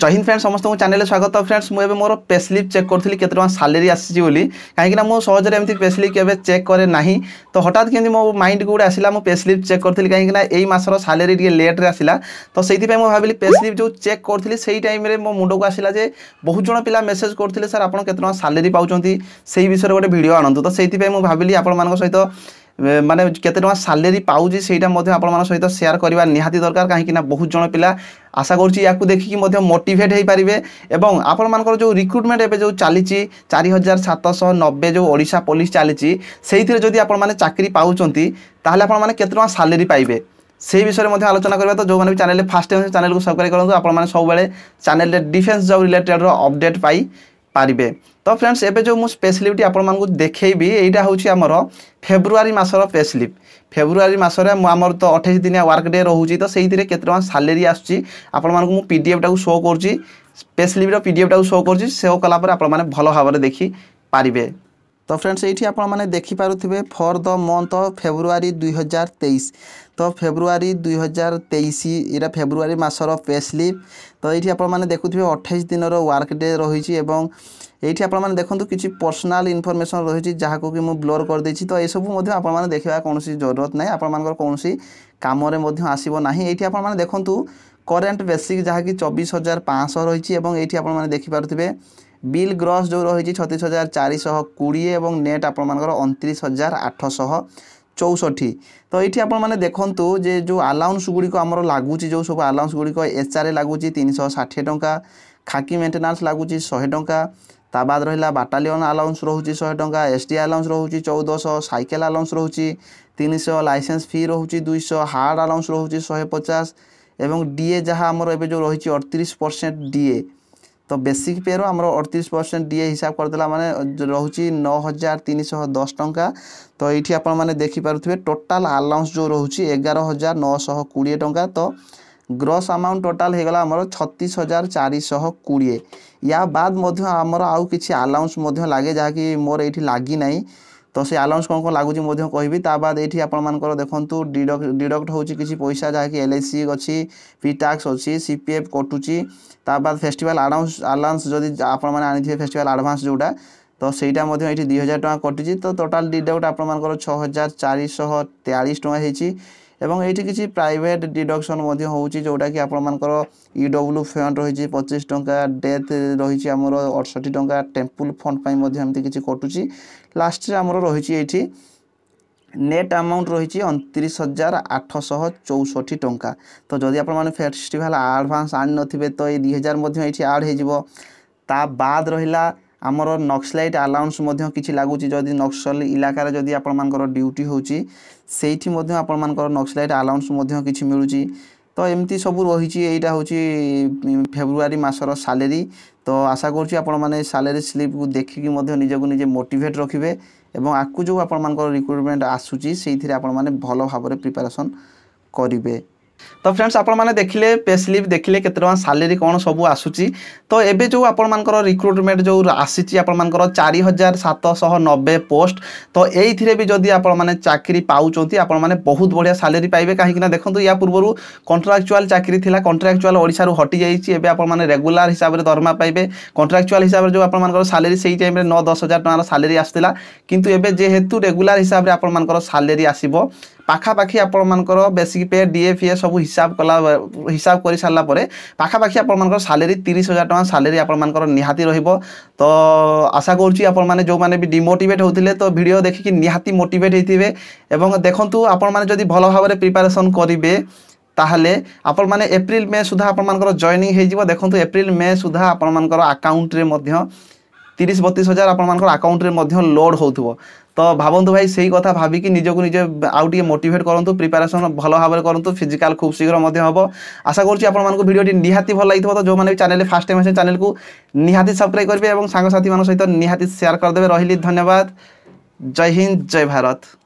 জয় Hind friends সমস্ত চ্যানেলে স্বাগত ফ্রেন্ডস মু এবে মোর পে স্লিপ চেক করুলি কেতে টঙ্কা স্যালারি আসছে বলে কাইকি না মু সহজে এমনি পে স্লিপ কেবে চেক করে না তো হঠাৎ কেমি মো মাইন্ড গোটে আসলা মু পে স্লিপ চেক করুলি কাইকি না এই মাসর স্যালারি টিকে লেট্রে আসলা তো সেইপাই মু ভাবিলি পে স্লিপ যে চেক করুলি সেই টাইমে মো মুন্ডকু আসলা যে বহুত জন পিলা মেসেজ করুলে স্যার আপনার কেতে টঙ্কা স্যালারি পাচ্ছেন সেই বিষয়ে গোটে ভিডিও আনন্তু তো সেইপাই মু ভাবিলি আপনার সহ মানে ମାନେ টাকা ଟଙ୍କା পাওছি সেইটা মধ্যে আপনার সহ সেয়ার করা নিহতি দরকার ଦରକାର না বহু জন পিলা আশা করছি ইয়াকে দেখি মধ্যে মোটিভেট হয়ে পারে এবং আপনার যে রিক্রুটমেন্ট এবার যে চালিছি চারি হাজার সাতশ নবে যে ওড়শা পুলিশ চালিছি সেইথিরে যদি আপনার চাকরি পাচ্ছেন তাহলে আপনার কত টাকা স্যালারি পাইবে সেই বিষয়ে মধ্যে আলোচনা করা তো যে channel first time channel subscribe করুন আপনার সবুলে চ্যানেলের ডিফেন্স জব রিলেটেড অপডেট পাই পারিবে তো ফ্রেন্ডস এবে যে মু পে স্লিপটি আপনার দেখেবি এইটা হচ্ছে আমার ফেব্রুয়ারি মাসর পে স্লিপ ফেব্রুয়ারি মাসরে আমার তো অঠাইশ দিনিয়া ওয়ার্ক ডে রয়েছে তো সেইথিরে কেতে টাকা স্যালেরি আসুচি আপনার পিডিএফটা শো করছি পে স্লিপর পিডিএফটা শো করছি শো কলাপরে আপনার ভালো ভাবে দেখি পারিবে তো ଫ୍ରେଣ୍ଡସ୍ ଏଇଠି ଆପଣମାନେ ଦେଖିପାରୁଥିବେ for the month of February ଦୁଇହଜାର ତେଇଶ ତ ଫେବୃଆରୀ ଦୁଇହଜାର ତେଇଶ ଏଇଟା ଫେବୃଆରୀ ମାସର ପେ ସ୍ଲିପ୍ ତ ଏଇଠି ଆପଣମାନେ ଦେଖୁଥିବେ ଅଠେଇଶ ଦିନର ୱାର୍କ ଡେ ରହିଛି ଏବଂ ଏଇଠି ଆପଣମାନେ ଦେଖନ୍ତୁ କିଛି ପର୍ସନାଲ୍ ଇନଫର୍ମେସନ୍ ରହିଛି ଯାହାକୁ କି ମୁଁ ବ୍ଲର୍ କରିଦେଇଛି ତ ଏସବୁ ମଧ୍ୟ ଆପଣମାନେ ଦେଖିବା କୌଣସି ଜରୁରତ ନାହିଁ ଆପଣମାନଙ୍କର କୌଣସି କାମରେ ମଧ୍ୟ ଆସିବ ନାହିଁ ଏଇଠି ଆପଣମାନେ ଦେଖନ୍ତୁ କରେଣ୍ଟ ବେସିକ୍ ଯାହାକି ଚବିଶ ହଜାର ପାଞ୍ଚଶହ ରହିଛି ଏବଂ ଏଇଠି ଆପଣମାନେ ଦେଖିପାରୁଥିବେ ବିଲ୍ ଗ୍ରସ୍ ଯେଉଁ ରହିଛି ଛତିଶ ହଜାର ଚାରିଶହ କୋଡ଼ିଏ ଏବଂ ନେଟ୍ ଆପଣମାନଙ୍କର ଅଣତିରିଶ ହଜାର ଆଠଶହ চৌষঠি তো এটি আপনার দেখন্তু যে যে আলাউন্স গুড়ি আমার লাগুচি যে সব আলাউন্স গুড়ি এচআরএ লাগুচি তিনশহ ষাঠিয়ে টঙ্কা খাকি মেটেনান্স লাগুচি শহে টঙ্কা তা বাদ রহিলা বাটালিয়ন আলাউন্স রহুচি শহে টঙ্কা এসডি আলাউন্স রহুচি চৌদশহ সাইকেল আলাউন্স রহুচি তিনশহ লাইসেন্স ফি রহুচি দুইশহ হার্ড আলাউন্স রহুচি শহে পচাশ এবং ডিএ যাহা আমার এবে যে রয়েছে অড়তিরিশ পরসেন্ট ডিএ तो बेसिक पे रो आम अड़तीस परसेंट डीए हिसाब कर मैंने रोच नौ हजार तीन शह दस टाँह तो ये आप टोटाल आलाउन्स जो रोच एगार हजार नौशह कोड़े टाँह तो ग्रस आमाउंट टोटाल हो गला आमर छतीस हजार चार शह कोड़े या बाद आमर आउ कि आलाउन्स लगे जहाँकि मोर ये लगी नाई ତ ସେ ଆଲାଉନ୍ସ କ'ଣ କ'ଣ ଲାଗୁଛି ମଧ୍ୟ କହିବି ତା ବାଦ ଏଇଠି ଆପଣମାନଙ୍କର ଦେଖନ୍ତୁ ଡିଡକ୍ଟ ଡିଡକ୍ଟ ହେଉଛି କିଛି ପଇସା ଯାହାକି ଏଲ୍ ଆଇ ସି ଅଛି ପି ଟାକ୍ସ ଅଛି ସି ପି ଏଫ୍ କଟୁଛି ତା ବାଦ ଫେଷ୍ଟିଭାଲ୍ ଆଲାଉନ୍ସ ଆଲାଉନ୍ସ ଯଦି ଆପଣମାନେ ଆଣିଥିବେ ଫେଷ୍ଟିଭାଲ୍ ଆଡ଼ଭାନ୍ସ ଯେଉଁଟା ତ ସେଇଟା ମଧ୍ୟ ଏଇଠି ଦୁଇ ହଜାର ଟଙ୍କା କଟିଛି ତ ଟୋଟାଲ୍ ଡିଡକ୍ଟ ଆପଣମାନଙ୍କର ଛଅ ହଜାର ଚାରିଶହ ତେୟାଳିଶ ଟଙ୍କା ହେଇଛି এবং এইটি কিছু প্রাইভেট ডিডকশন হচ্ছে যেটা কি আপনার ইডব্লু ফন্ড রয়েছে পঁচিশ টাকা ডেথ রয়েছে আমার অড়ষঠি টাকা টেম্পল ফন্ড এমনি কিছু কটুছি লাস্টে আমার রয়েছে এইটি নেট আমাউন্ট রয়েছে অনতিরিশ হাজার আঠশহ চৌষঠি টঙ্কা তো যদি আপনার ফেস্টিভাল আডভান্স আনি নথিবে তো এই দুই হাজার মধ্যে এটি আড হয়ে যাব তা বাদ রহিলা ଆମର ନକ୍ସଲାଇଟ୍ ଆଲାଉନ୍ସ ମଧ୍ୟ କିଛି ଲାଗୁଛି ଯଦି ନକ୍ସଲ ଇଲାକାରେ ଯଦି ଆପଣମାନଙ୍କର ଡ୍ୟୁଟି ହେଉଛି ସେଇଠି ମଧ୍ୟ ଆପଣମାନଙ୍କର ନକ୍ସଲାଇଟ୍ ଆଲାଉନ୍ସ ମଧ୍ୟ କିଛି ମିଳୁଛି ତ ଏମିତି ସବୁ ରହିଛି ଏଇଟା ହେଉଛି ଫେବୃଆରୀ ମାସର ସାଲେରୀ ତ ଆଶା କରୁଛି ଆପଣମାନେ ସାଲେରୀ ସ୍ଲିପ୍କୁ ଦେଖିକି ମଧ୍ୟ ନିଜକୁ ନିଜେ ମୋଟିଭେଟ୍ ରଖିବେ ଏବଂ ଆକୁ ଯେଉଁ ଆପଣମାନଙ୍କର ରିକ୍ରୁଟମେଣ୍ଟ ଆସୁଛି ସେଇଥିରେ ଆପଣମାନେ ଭଲ ଭାବରେ ପ୍ରିପାରେସନ୍ କରିବେ তো ফ্রেন্ডস আপনার দেখলে পে স্লিপ দেখলে কত টাকা স্যালারি কোণ সবু আসুচি তো এবে যে আপনার রিক্রুটমেন্ট যে আসিছি আপনার চারি হাজার সাতশহ নবে পোস্ট তো এইথিরে বি যদি আপনার চাকরি পাচ্ছেন আপনার বহুত বড়িয়া স্যালারি পাইবে কিনা দেখুন ইয়া পূর্ব কন্ট্রাকচুয়াল চাকরি লা কন্ট্রাকচুয়াল ওড়শার হটি যাই এবে আপনার রেগুলার হিসাবে দরমা পাইবে কন্ট্রাকচুয়াল হিসাবে যে আপনার স্যালারি সেই টাইমে ন দশ হাজার টাকার স্যালারি আসুলা কিন্তু এবে যেহেতু রেগুলার হিসাবে আপনার স্যালারি আসব পাখাপাখি আপনার বেসিক পে ডিএ ফিএ সব হিসাব কলা হিসাব করে সারা পরে পাখাপাখি আপনার সালেরি তিরিশ হাজার টাকা সালেরি আপনার নিহাতি রহব তো আশা করছি আপনার যে ডিমোটিভেট হোলে তো ভিডিও দেখি নিহাতি মোটিভেট হয়ে এবং দেখুন আপনার যদি ভালো ভাবে প্রিপারেসন করবে তাহলে আপনার এপ্রিল মে সুদ্ধা আপনার জয়নিং হয়ে যাব দেখুন এপ্রিল মে সুদ্ধা আপনার আকাউন্টে মধ্যে তিরিশ বত্রিশ হাজার আপনার আকাউন্টে মধ্যে লোড হোথ তো ভাবন্তু ভাই সেই কথা ভাবিকি নিজকে নিজে আউ টিকে মোটিভেট করতু প্রিপারেসন ভালো ভাবে করতু ফিজিকাল খুব শীঘ্র মধ্যে হব আশা করছি আপনার ভিডিওটি নিহাতি ভাল লাগি তো যে চ্যানেল ফার্স্ট টাইম আসে চ্যানেলকে নিহাতি সবসক্রাইব করবে এবং সাংসাথী মান সহ নিহাতি সেয়ার দেবে রহিলি ধন্যবাদ জয় হিন্দ জয় ভারত